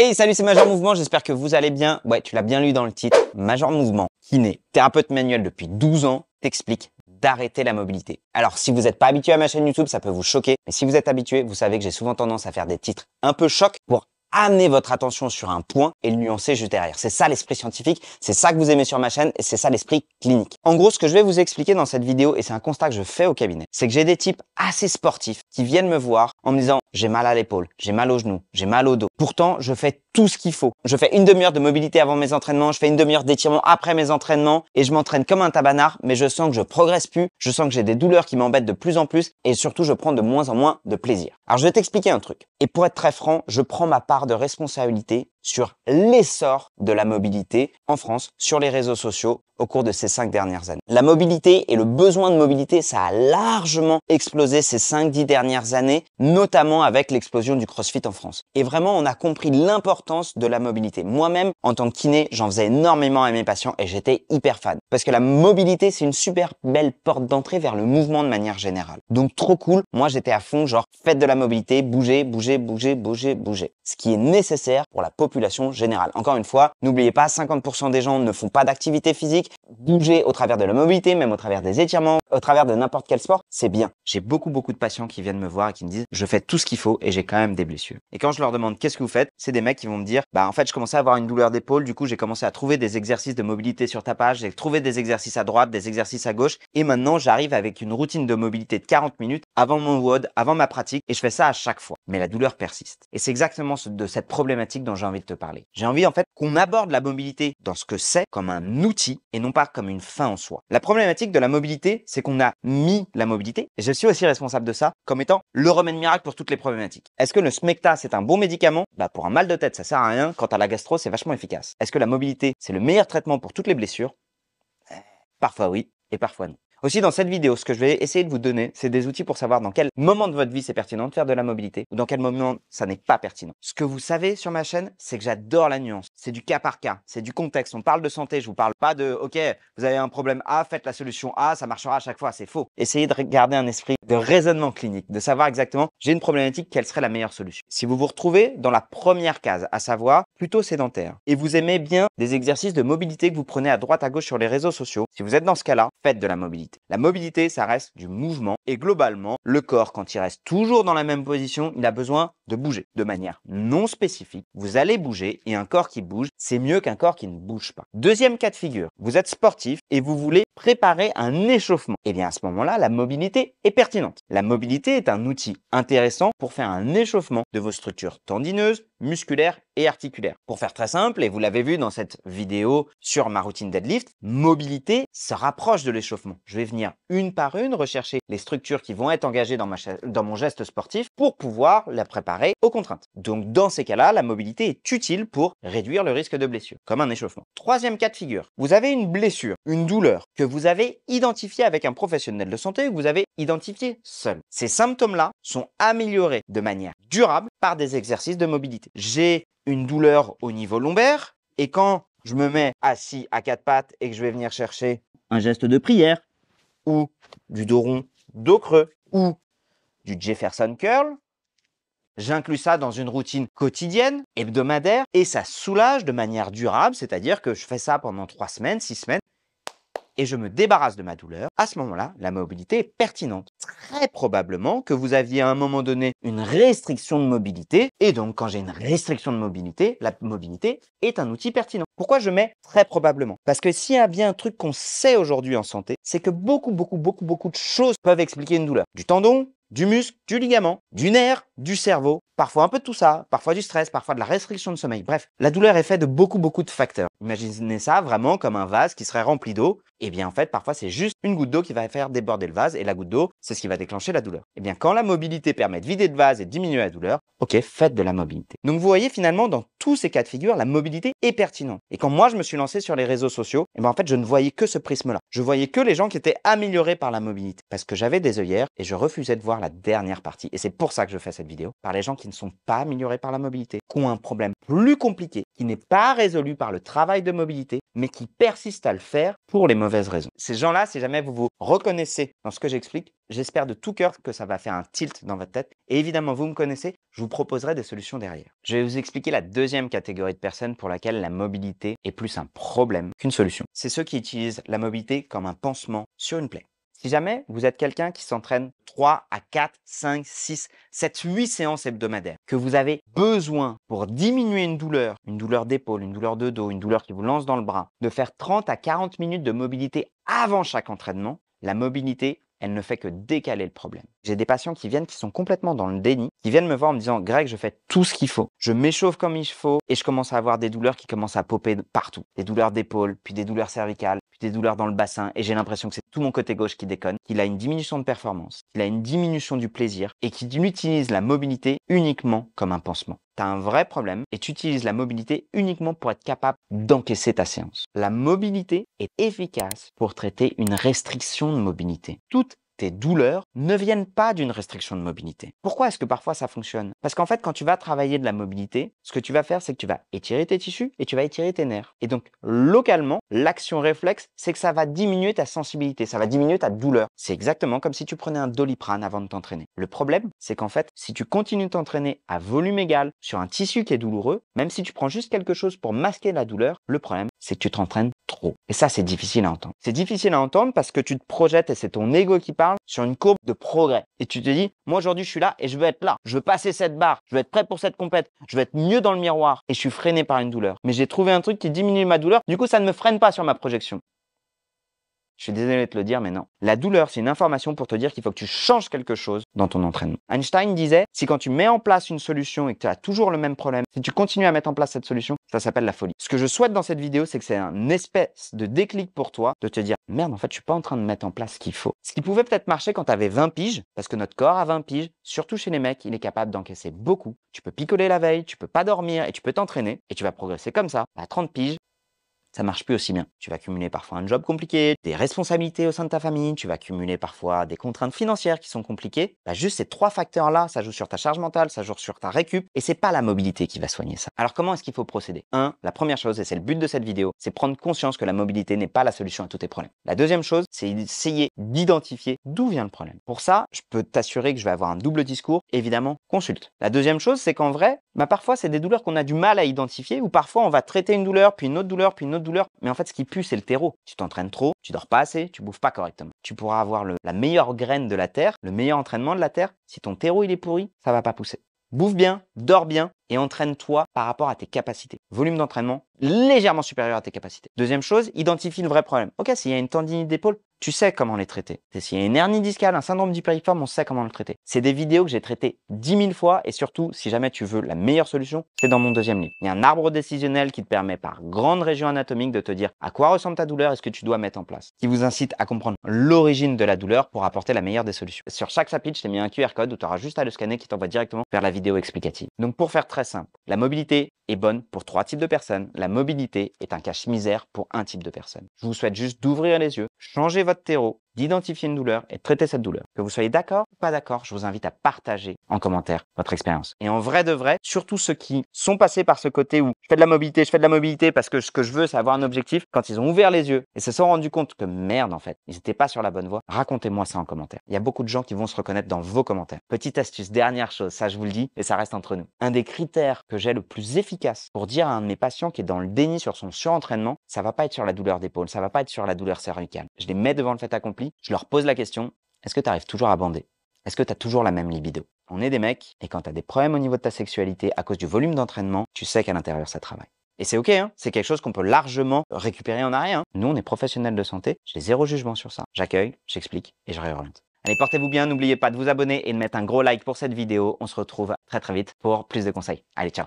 Hey, salut, c'est Major Mouvement, j'espère que vous allez bien. Ouais, tu l'as bien lu dans le titre, Major Mouvement, kiné, thérapeute manuel depuis 12 ans, t'explique d'arrêter la mobilité. Alors, si vous n'êtes pas habitué à ma chaîne YouTube, ça peut vous choquer, mais si vous êtes habitué, vous savez que j'ai souvent tendance à faire des titres un peu choc pour amener votre attention sur un point et le nuancer juste derrière. C'est ça l'esprit scientifique, c'est ça que vous aimez sur ma chaîne et c'est ça l'esprit clinique. En gros, ce que je vais vous expliquer dans cette vidéo, et c'est un constat que je fais au cabinet, c'est que j'ai des types assez sportifs qui viennent me voir en me disant j'ai mal à l'épaule, j'ai mal au genou, j'ai mal au dos. Pourtant, je fais tout ce qu'il faut. Je fais une demi-heure de mobilité avant mes entraînements, je fais une demi-heure d'étirement après mes entraînements et je m'entraîne comme un tabanard, mais je sens que je progresse plus, je sens que j'ai des douleurs qui m'embêtent de plus en plus et surtout je prends de moins en moins de plaisir. Alors je vais t'expliquer un truc. Et pour être très franc, je prends ma part de responsabilité sur l'essor de la mobilité en France sur les réseaux sociaux au cours de ces cinq dernières années. La mobilité et le besoin de mobilité, ça a largement explosé ces cinq dix dernières années, notamment avec l'explosion du CrossFit en France. Et vraiment, on a compris l'importance de la mobilité. Moi-même, en tant que kiné, j'en faisais énormément à mes patients et j'étais hyper fan. Parce que la mobilité, c'est une super belle porte d'entrée vers le mouvement de manière générale. Donc trop cool, moi j'étais à fond, genre faites de la mobilité, bougez, bougez, bougez, bougez, bougez. Ce qui est nécessaire pour la population population générale. Encore une fois, n'oubliez pas, 50% des gens ne font pas d'activité physique. Bouger au travers de la mobilité, même au travers des étirements, au travers de n'importe quel sport, c'est bien. J'ai beaucoup, beaucoup de patients qui viennent me voir et qui me disent, je fais tout ce qu'il faut et j'ai quand même des blessures. Et quand je leur demande, qu'est-ce que vous faites? C'est des mecs qui vont me dire, bah, en fait, je commençais à avoir une douleur d'épaule, du coup, j'ai commencé à trouver des exercices de mobilité sur ta page, j'ai trouvé des exercices à droite, des exercices à gauche, et maintenant, j'arrive avec une routine de mobilité de 40 minutes avant mon WOD, avant ma pratique, et je fais ça à chaque fois mais la douleur persiste. Et c'est exactement de cette problématique dont j'ai envie de te parler. J'ai envie en fait qu'on aborde la mobilité dans ce que c'est comme un outil et non pas comme une fin en soi. La problématique de la mobilité, c'est qu'on a mis la mobilité, et je suis aussi responsable de ça, comme étant le remède miracle pour toutes les problématiques. Est-ce que le Smecta, c'est un bon médicament Bah pour un mal de tête, ça sert à rien. Quant à la gastro, c'est vachement efficace. Est-ce que la mobilité, c'est le meilleur traitement pour toutes les blessures eh, Parfois oui, et parfois non. Aussi, dans cette vidéo, ce que je vais essayer de vous donner, c'est des outils pour savoir dans quel moment de votre vie c'est pertinent de faire de la mobilité ou dans quel moment ça n'est pas pertinent. Ce que vous savez sur ma chaîne, c'est que j'adore la nuance. C'est du cas par cas, c'est du contexte. On parle de santé, je vous parle pas de OK, vous avez un problème A, faites la solution A, ça marchera à chaque fois, c'est faux. Essayez de garder un esprit de raisonnement clinique, de savoir exactement j'ai une problématique, quelle serait la meilleure solution. Si vous vous retrouvez dans la première case, à savoir plutôt sédentaire, et vous aimez bien des exercices de mobilité que vous prenez à droite à gauche sur les réseaux sociaux, si vous êtes dans ce cas-là, faites de la mobilité. La mobilité, ça reste du mouvement et globalement, le corps, quand il reste toujours dans la même position, il a besoin de bouger. De manière non spécifique, vous allez bouger et un corps qui bouge, c'est mieux qu'un corps qui ne bouge pas. Deuxième cas de figure, vous êtes sportif et vous voulez préparer un échauffement. Eh bien à ce moment-là, la mobilité est pertinente. La mobilité est un outil intéressant pour faire un échauffement de vos structures tendineuses, musculaires et articulaires. Pour faire très simple, et vous l'avez vu dans cette vidéo sur ma routine deadlift, mobilité se rapproche de l'échauffement. Je vais venir une par une rechercher les structures qui vont être engagées dans, ma dans mon geste sportif pour pouvoir la préparer aux contraintes. Donc dans ces cas-là, la mobilité est utile pour réduire le risque de blessure, comme un échauffement. Troisième cas de figure, vous avez une blessure, une douleur que vous avez identifiée avec un professionnel de santé ou que vous avez identifié seul. Ces symptômes-là sont améliorés de manière durable par des exercices de mobilité. J'ai une douleur au niveau lombaire et quand je me mets assis à quatre pattes et que je vais venir chercher un geste de prière ou du dos rond, dos creux ou du Jefferson curl, J'inclus ça dans une routine quotidienne, hebdomadaire, et ça soulage de manière durable, c'est-à-dire que je fais ça pendant trois semaines, six semaines, et je me débarrasse de ma douleur, à ce moment-là, la mobilité est pertinente. Très probablement que vous aviez à un moment donné une restriction de mobilité, et donc quand j'ai une restriction de mobilité, la mobilité est un outil pertinent. Pourquoi je mets très probablement Parce que s'il y a bien un truc qu'on sait aujourd'hui en santé, c'est que beaucoup, beaucoup, beaucoup, beaucoup de choses peuvent expliquer une douleur. Du tendon, du muscle, du ligament, du nerf, du cerveau, parfois un peu de tout ça, parfois du stress, parfois de la restriction de sommeil. Bref, la douleur est faite de beaucoup beaucoup de facteurs. Imaginez ça vraiment comme un vase qui serait rempli d'eau. Et eh bien en fait, parfois c'est juste une goutte d'eau qui va faire déborder le vase et la goutte d'eau, c'est ce qui va déclencher la douleur. Et eh bien quand la mobilité permet de vider le vase et diminuer la douleur, ok, faites de la mobilité. Donc vous voyez finalement dans tous ces cas de figure, la mobilité est pertinente. Et quand moi je me suis lancé sur les réseaux sociaux, et eh ben en fait je ne voyais que ce prisme-là. Je voyais que les gens qui étaient améliorés par la mobilité, parce que j'avais des œillères et je refusais de voir la dernière partie. Et c'est pour ça que je fais cette vidéo, par les gens qui ne sont pas améliorés par la mobilité, qui ont un problème plus compliqué, qui n'est pas résolu par le travail de mobilité, mais qui persiste à le faire pour les mauvaises raisons. Ces gens-là, si jamais vous vous reconnaissez dans ce que j'explique, j'espère de tout cœur que ça va faire un tilt dans votre tête. Et évidemment, vous me connaissez, je vous proposerai des solutions derrière. Je vais vous expliquer la deuxième catégorie de personnes pour laquelle la mobilité est plus un problème qu'une solution. C'est ceux qui utilisent la mobilité comme un pansement sur une plaie. Si jamais vous êtes quelqu'un qui s'entraîne 3 à 4, 5, 6, 7, 8 séances hebdomadaires, que vous avez besoin pour diminuer une douleur, une douleur d'épaule, une douleur de dos, une douleur qui vous lance dans le bras, de faire 30 à 40 minutes de mobilité avant chaque entraînement, la mobilité elle ne fait que décaler le problème. J'ai des patients qui viennent qui sont complètement dans le déni, qui viennent me voir en me disant Greg, je fais tout ce qu'il faut. Je m'échauffe comme il faut et je commence à avoir des douleurs qui commencent à popper partout. Des douleurs d'épaule, puis des douleurs cervicales, puis des douleurs dans le bassin et j'ai l'impression que c'est tout mon côté gauche qui déconne, qu'il a une diminution de performance, il a une diminution du plaisir et qu'il utilise la mobilité uniquement comme un pansement tu un vrai problème et tu utilises la mobilité uniquement pour être capable d'encaisser ta séance. La mobilité est efficace pour traiter une restriction de mobilité tes douleurs ne viennent pas d'une restriction de mobilité. Pourquoi est-ce que parfois ça fonctionne Parce qu'en fait, quand tu vas travailler de la mobilité, ce que tu vas faire, c'est que tu vas étirer tes tissus et tu vas étirer tes nerfs. Et donc, localement, l'action réflexe, c'est que ça va diminuer ta sensibilité, ça va diminuer ta douleur. C'est exactement comme si tu prenais un doliprane avant de t'entraîner. Le problème, c'est qu'en fait, si tu continues de t'entraîner à volume égal sur un tissu qui est douloureux, même si tu prends juste quelque chose pour masquer la douleur, le problème, c'est que tu t'entraînes trop. Et ça, c'est difficile à entendre. C'est difficile à entendre parce que tu te projettes et c'est ton ego qui parle sur une courbe de progrès. Et tu te dis, moi aujourd'hui je suis là et je veux être là. Je veux passer cette barre. Je veux être prêt pour cette compète. Je veux être mieux dans le miroir. Et je suis freiné par une douleur. Mais j'ai trouvé un truc qui diminue ma douleur. Du coup, ça ne me freine pas sur ma projection. Je suis désolé de te le dire, mais non. La douleur, c'est une information pour te dire qu'il faut que tu changes quelque chose dans ton entraînement. Einstein disait, si quand tu mets en place une solution et que tu as toujours le même problème, si tu continues à mettre en place cette solution, ça s'appelle la folie. Ce que je souhaite dans cette vidéo, c'est que c'est un espèce de déclic pour toi de te dire, merde, en fait, je suis pas en train de mettre en place ce qu'il faut. Ce qui pouvait peut-être marcher quand tu avais 20 piges, parce que notre corps a 20 piges, surtout chez les mecs, il est capable d'encaisser beaucoup. Tu peux picoler la veille, tu peux pas dormir et tu peux t'entraîner et tu vas progresser comme ça. À 30 piges, ça marche plus aussi bien. Tu vas cumuler parfois un job compliqué, des responsabilités au sein de ta famille, tu vas cumuler parfois des contraintes financières qui sont compliquées. Bah, juste ces trois facteurs-là, ça joue sur ta charge mentale, ça joue sur ta récup, et c'est pas la mobilité qui va soigner ça. Alors comment est-ce qu'il faut procéder Un, la première chose, et c'est le but de cette vidéo, c'est prendre conscience que la mobilité n'est pas la solution à tous tes problèmes. La deuxième chose, c'est essayer d'identifier d'où vient le problème. Pour ça, je peux t'assurer que je vais avoir un double discours, évidemment, consulte. La deuxième chose, c'est qu'en vrai, bah, parfois c'est des douleurs qu'on a du mal à identifier, ou parfois on va traiter une douleur, puis une autre douleur, puis une autre douleur mais en fait, ce qui pue, c'est le terreau. Tu t'entraînes trop, tu dors pas assez, tu bouffes pas correctement. Tu pourras avoir la meilleure graine de la terre, le meilleur entraînement de la terre. Si ton terreau il est pourri, ça va pas pousser. Bouffe bien, dors bien, et entraîne-toi par rapport à tes capacités. Volume d'entraînement légèrement supérieur à tes capacités. Deuxième chose, identifie le vrai problème. Ok, s'il y a une tendinite d'épaule, tu sais comment les traiter. S'il y a une hernie discale, un syndrome du d'hyperiforme, on sait comment le traiter. C'est des vidéos que j'ai traitées 10 000 fois et surtout, si jamais tu veux la meilleure solution, c'est dans mon deuxième livre. Il y a un arbre décisionnel qui te permet par grande région anatomique de te dire à quoi ressemble ta douleur et ce que tu dois mettre en place, qui vous incite à comprendre l'origine de la douleur pour apporter la meilleure des solutions. Sur chaque chapitre, je t'ai mis un QR code où tu auras juste à le scanner qui t'envoie directement vers la vidéo explicative. Donc pour faire très simple. La mobilité est bonne pour trois types de personnes. La mobilité est un cache-misère pour un type de personne. Je vous souhaite juste d'ouvrir les yeux, changer votre terreau d'identifier une douleur et de traiter cette douleur. Que vous soyez d'accord ou pas d'accord, je vous invite à partager en commentaire votre expérience. Et en vrai de vrai, surtout ceux qui sont passés par ce côté où je fais de la mobilité, je fais de la mobilité parce que ce que je veux, c'est avoir un objectif, quand ils ont ouvert les yeux et se sont rendus compte que merde en fait, ils n'étaient pas sur la bonne voie, racontez-moi ça en commentaire. Il y a beaucoup de gens qui vont se reconnaître dans vos commentaires. Petite astuce, dernière chose, ça je vous le dis et ça reste entre nous. Un des critères que j'ai le plus efficace pour dire à un de mes patients qui est dans le déni sur son surentraînement, ça va pas être sur la douleur d'épaule, ça va pas être sur la douleur cervicale. Je les mets devant le fait accompli je leur pose la question, est-ce que tu arrives toujours à bander Est-ce que tu as toujours la même libido On est des mecs, et quand tu as des problèmes au niveau de ta sexualité à cause du volume d'entraînement, tu sais qu'à l'intérieur ça travaille. Et c'est ok, hein, c'est quelque chose qu'on peut largement récupérer en arrière. Hein. Nous, on est professionnels de santé, j'ai zéro jugement sur ça. J'accueille, j'explique et je réoriente. Allez, portez-vous bien, n'oubliez pas de vous abonner et de mettre un gros like pour cette vidéo. On se retrouve très très vite pour plus de conseils. Allez, ciao